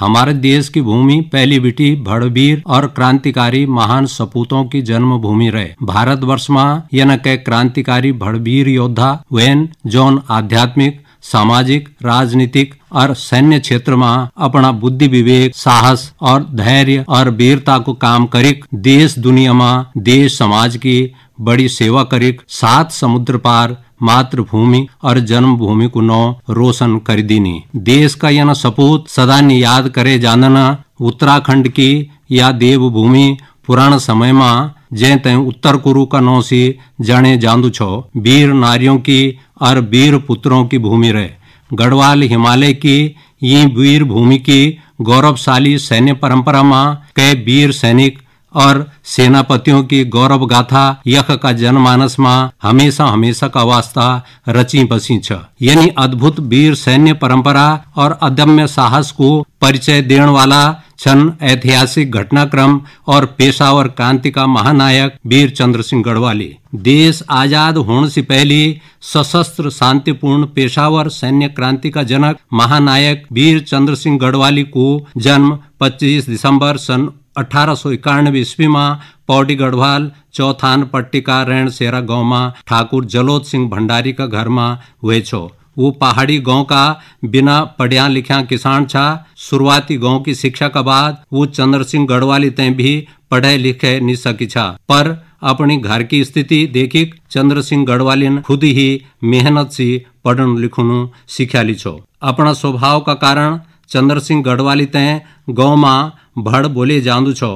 हमारे देश की भूमि पहली बिटी भड़वीर और क्रांतिकारी महान सपूतों की जन्मभूमि रहे भारत वर्ष में यह क्रांतिकारी भड़वीर योद्धा वेन जोन आध्यात्मिक सामाजिक राजनीतिक और सैन्य क्षेत्र में अपना बुद्धि विवेक साहस और धैर्य और वीरता को काम करिक देश दुनिया में देश समाज की बड़ी सेवा करिक सात समुद्र पार मातृभूमि और जन्मभूमि को नौ रोशन कर दीनी देश का यह सपूत सदा याद करे जानना उत्तराखंड की या देवभूमि पुराण समय में जै तय उत्तर कुरु का नौ से जाने जांदू छो वीर नारियों की और वीर पुत्रों की भूमि रहे गढ़वाल हिमालय की ये वीर भूमि की गौरवशाली सैन्य परंपरा में कई वीर सैनिक और सेनापतियों की गौरव गाथा यख का जनमानस में हमेशा हमेशा का वास्ता रची बसी छ यानी अद्भुत वीर सैन्य परंपरा और अदम्य साहस को परिचय देने वाला छन ऐतिहासिक घटनाक्रम और पेशावर क्रांति का महानायक वीर चंद्र सिंह गढ़वाली देश आजाद होने से पहले सशस्त्र शांतिपूर्ण पेशावर सैन्य क्रांति का जनक महानायक वीर चंद्र सिंह गढ़वाली को जन्म 25 दिसंबर सन अठारह सौ इक्यानवे ईस्वी में पौडी गढ़वाल चौथान पट्टी का रेणसेरा गाँव में ठाकुर जलोद सिंह भंडारी का घर में हुए छो वो पहाड़ी गांव का बिना पढ़िया लिखिया किसान छा शुरुआती गांव की शिक्षा के बाद वो चंद्र सिंह गढ़वाली ते भी पढ़े लिखे नहीं सकी छा पर अपनी घर की स्थिति देखी चंद्र सिंह गढ़वाली ने खुद ही मेहनत से पढ़न लिखन सीख्या ली छो अपना स्वभाव का कारण चंद्र सिंह गढ़वाली ते गाँव में भड़ बोले બોલી छो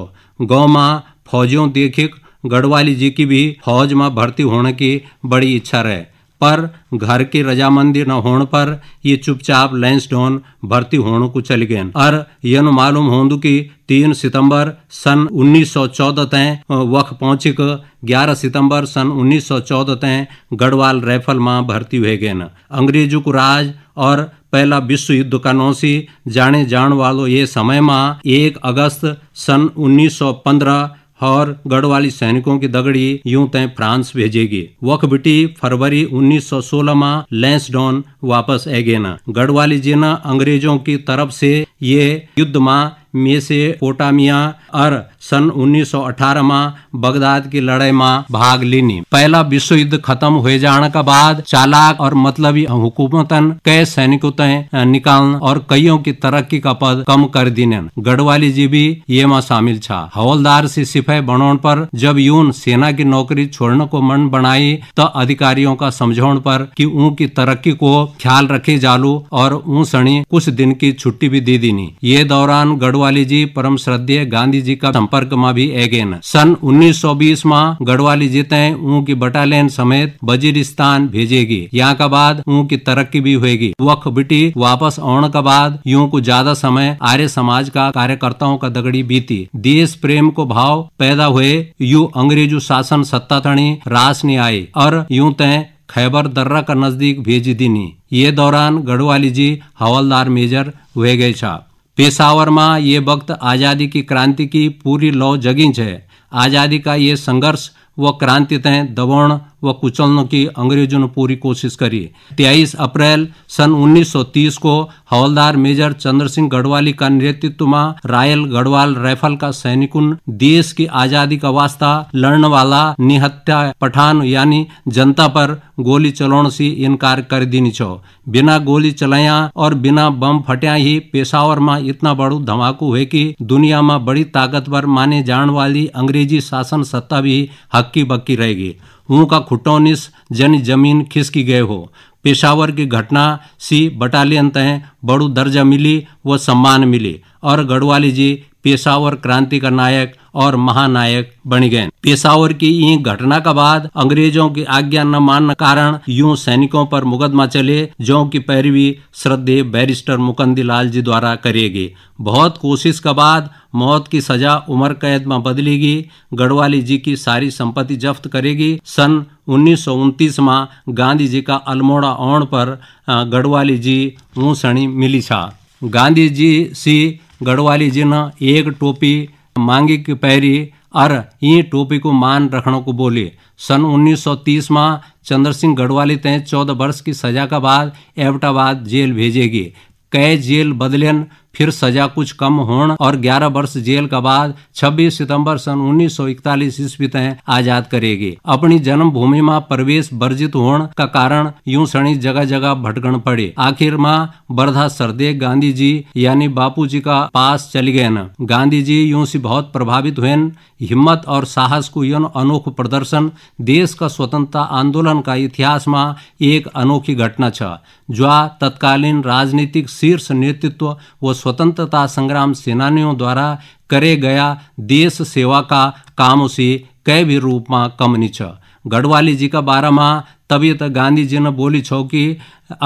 गाँव माँ फौजियों देखिक गढ़वाली जी की भी फौज में भर्ती होने की बड़ी इच्छा रहे पर घर की रजामंदी न होने पर ये चुपचाप डॉन भर्ती होने को चल गए और यह मालूम होंदू कि तीन सितंबर सन 1914 तय वक पहुंचे क ग्यारह सितंबर सन 1914 तय गढ़वाल राइफल में भर्ती हुए गए अंग्रेजों को राज और पहला विश्व युद्ध का नौसी जाने जान वालों ये समय में एक अगस्त सन 1915 और गढ़वाली सैनिकों की दगड़ी यूं तय फ्रांस भेजेगी वक्त बिटी फरवरी 1916 में डॉन वापस एगेना गढ़वाली जी अंग्रेजों की तरफ से ये युद्ध में मेसे पोटामिया और सन 1918 में बगदाद की लड़ाई में भाग लेनी पहला विश्व युद्ध खत्म हुए जाने के बाद चालाक और मतलबी हुकूमतन कई सैनिकों तय निकाल और कईयों की तरक्की का पद कम कर देने गढ़वाली जी भी ये में शामिल था हवलदार से सिपाही बनौन पर जब यून सेना की नौकरी छोड़ने को मन बनाई तो अधिकारियों का समझौन पर कि उनकी तरक्की को ख्याल रखे जालू और ऊ सनी कुछ दिन की छुट्टी भी दे दी दीनी ये दौरान गढ़वाली जी परम श्रद्धेय गांधी जी का संपर्क में भी एगेन सन उन्नीस सौ बीस माँ गढ़वाली जी तय की बटालियन समेत बजीरिस्तान भेजेगी यहाँ का बाद उनकी तरक्की भी होगी वक्त बिटी वापस आने का बाद यूं को ज्यादा समय आर्य समाज का कार्यकर्ताओं का दगड़ी बीती देश प्रेम को भाव पैदा हुए यू अंग्रेजू शासन सत्ता थी रास नहीं आई और यूं ते खैबर दर्रा का नजदीक भेजी दीनी ये दौरान गढ़वाली जी हवलदार मेजर हुए गए छा पेशावर में ये वक्त आज़ादी की क्रांति की पूरी लौ जगी है आज़ादी का ये संघर्ष व क्रांति तय दबोण व कुचलने की अंग्रेजों ने पूरी कोशिश करी तेईस अप्रैल सन 1930 को हवलदार मेजर चंद्र सिंह गढ़वाली का नेतृत्व में रायल गढ़वाल राइफल का सैनिकों देश की आजादी का वास्ता लड़ने वाला निहत्या पठान यानी जनता पर गोली चलाने से इनकार कर देनी छो बिना गोली चलाया और बिना बम फटिया ही पेशावर में इतना बड़ो धमाकू है कि दुनिया में बड़ी ताकतवर माने जाने वाली अंग्रेजी शासन सत्ता भी हक्की बक्की रहेगी मुंह का खुटौनिस जन जमीन खिसकी गए हो पेशावर की घटना सी बटालियन तय बड़ू दर्जा मिली व सम्मान मिली और गढ़वाली जी पेशावर क्रांति का नायक और महानायक बन गए पेशावर की इन घटना के बाद अंग्रेजों की आज्ञा न मानने कारण यूं सैनिकों पर मुकदमा चले जो की पैरवी श्रद्धे बैरिस्टर मुकंदी लाल जी द्वारा करेगी बहुत कोशिश के बाद मौत की सजा उमर कैद में बदलेगी गढ़वाली जी की सारी संपत्ति जब्त करेगी सन उन्नीस सौ गांधी जी का अल्मोड़ा ओण पर गढ़वाली जी ऊसणी मिली छा गांधी जी सी गढ़वाली जी ने एक टोपी मांगिक पैरी और यी टोपी को मान रखने को बोले सन 1930 में चंद्र सिंह गढ़वाली तय चौदह वर्ष की सजा का बाद एबटाबाद जेल भेजेगी कै जेल बदलेन फिर सजा कुछ कम होण और 11 वर्ष जेल का बाद 26 सितंबर सन 1941 ईस्वी तय आजाद करेगी अपनी जन्मभूमि में प्रवेश वर्जित होण का कारण यूं सनी जगह जगह भटकन पड़े आखिर माँ बरधा सरदे गांधी जी यानी बापू जी का पास चल गए न गांधी जी यूं से बहुत प्रभावित हुए हिम्मत और साहस को यौन अनोख प्रदर्शन देश का स्वतंत्रता आंदोलन का इतिहास में एक अनोखी घटना छ जो तत्कालीन राजनीतिक शीर्ष नेतृत्व व स्वतंत्रता संग्राम सेनानियों द्वारा करे गया देश सेवा का काम उसे कई भी रूप में कम छ गढ़वाली जी का बारे में तभी तो गांधी जी ने बोली छो कि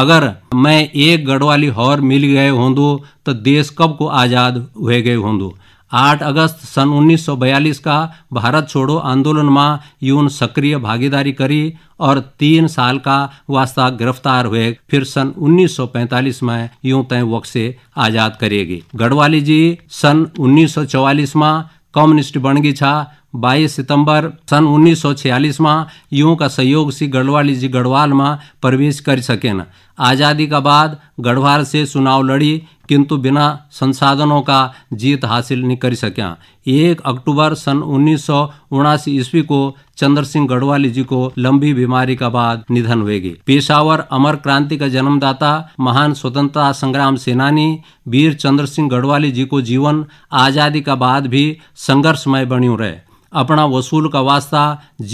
अगर मैं एक गढ़वाली और मिल गए होंदो तो देश कब को आज़ाद हुए गए होंदो 8 अगस्त सन 1942 का भारत छोड़ो आंदोलन में यून सक्रिय भागीदारी करी और तीन साल का वास्ता गिरफ्तार हुए फिर सन 1945 में यूं तय वक्त से आज़ाद करेगी गढ़वाली जी सन 1944 में कम्युनिस्ट बनगी छा 22 सितंबर सन 1946 में यूं का सहयोग से गढ़वाली जी गढ़वाल में प्रवेश कर सके न आज़ादी का बाद गढ़वाल से चुनाव लड़ी किंतु बिना संसाधनों का जीत हासिल नहीं कर सकें एक अक्टूबर सन उन्नीस ईस्वी को चंद्र सिंह गढ़वाली जी को लंबी बीमारी का बाद निधन हुएगी पेशावर अमर क्रांति का जन्मदाता महान स्वतंत्रता संग्राम सेनानी वीर चंद्र सिंह गढ़वाली जी को जीवन आजादी का बाद भी संघर्षमय बनी रहे अपना वसूल का वास्ता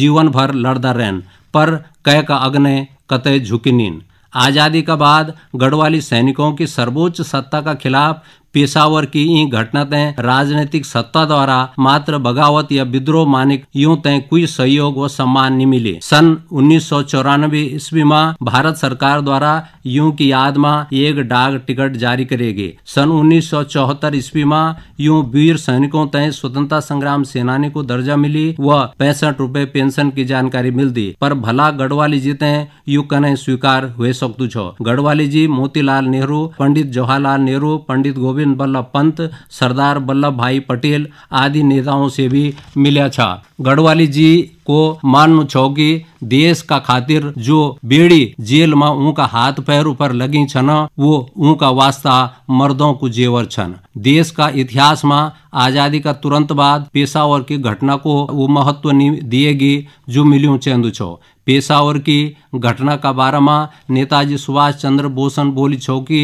जीवन भर लड़दा रहन पर कह का अग्नि कतय झुकी नींद आज़ादी का बाद गढ़वाली सैनिकों की सर्वोच्च सत्ता का खिलाफ पेशावर की घटना तय राजनीतिक सत्ता द्वारा मात्र बगावत या विद्रोह मानिक यूं तय कोई सहयोग व सम्मान नहीं मिले सन उन्नीस सौ चौरानवे ईस्वी में भारत सरकार द्वारा यूं की याद में एक डाक टिकट जारी करेगी सन उन्नीस सौ चौहत्तर ईस्वी में यूं वीर सैनिकों तय स्वतंत्रता संग्राम सेनानी को दर्जा मिली व पैंसठ रूपए पेंशन की जानकारी मिलती पर भला गढ़वाली जी तय यू कने स्वीकार हुए सकतु छो गढ़वाली जी मोतीलाल नेहरू पंडित जवाहरलाल नेहरू पंडित गोविंद गोविंद बल्लभ पंत सरदार बल्लभ भाई पटेल आदि नेताओं से भी मिला था गढ़वाली जी को मान छो कि देश का खातिर जो बेड़ी जेल में उनका हाथ पैर ऊपर लगी छन वो उनका वास्ता मर्दों को जेवर छन देश का इतिहास में आजादी का तुरंत बाद पेशावर की घटना को वो महत्व दिएगी जो मिलू चेंदू छो पेशावर की घटना का बारे में नेताजी सुभाष चंद्र बोसन बोली छो कि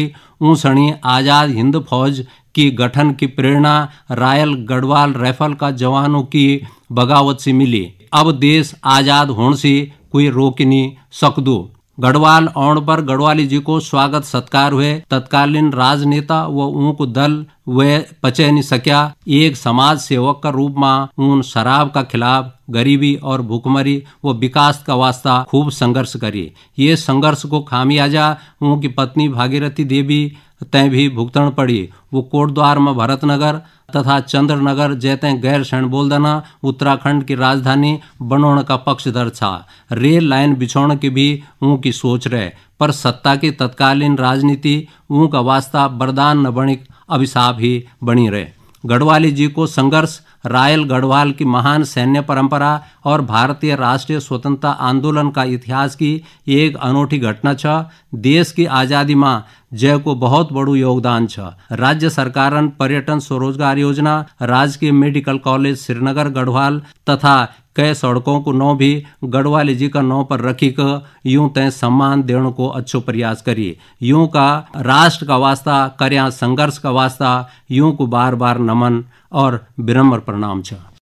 ऊसणी आज़ाद हिंद फौज की गठन की प्रेरणा रायल गढ़वाल राइफल का जवानों की बगावत से मिली अब देश आज़ाद होने से कोई रोक नहीं सकदू गढ़वाल औण पर गढ़वाली जी को स्वागत सत्कार हुए तत्कालीन राजनेता व ऊक दल वे पचे नहीं सक्या एक समाज सेवक का रूप में उन शराब का खिलाफ गरीबी और भूखमरी व विकास का वास्ता खूब संघर्ष करी ये संघर्ष को खामियाजा उनकी पत्नी भागीरथी देवी तय भी भुगतन पड़ी वो कोटद्वार में भरतनगर तथा चंद्रनगर जैते गैर क्षण बोलदना उत्तराखंड की राजधानी बनोण का पक्षधर था रेल लाइन बिछोण की भी ऊँ की सोच रहे पर सत्ता की तत्कालीन राजनीति ऊँ का वास्ता बरदान न बणी अभिशाप ही बनी रहे गढ़वाली जी को संघर्ष रायल गढ़वाल की महान सैन्य परंपरा और भारतीय राष्ट्रीय स्वतंत्रता आंदोलन का इतिहास की एक अनूठी घटना छ देश की आज़ादी माँ को बहुत बड़ो योगदान छ राज्य सरकार पर्यटन स्वरोजगार योजना राजकीय मेडिकल कॉलेज श्रीनगर गढ़वाल तथा कई सड़कों को नौ भी गढ़वाली जी का नौ पर रखी कर यूं तय सम्मान देने को अच्छो प्रयास करिए यूं का राष्ट्र का वास्ता कर्या संघर्ष का वास्ता यूं को बार बार नमन और विनम्र प्रणाम छ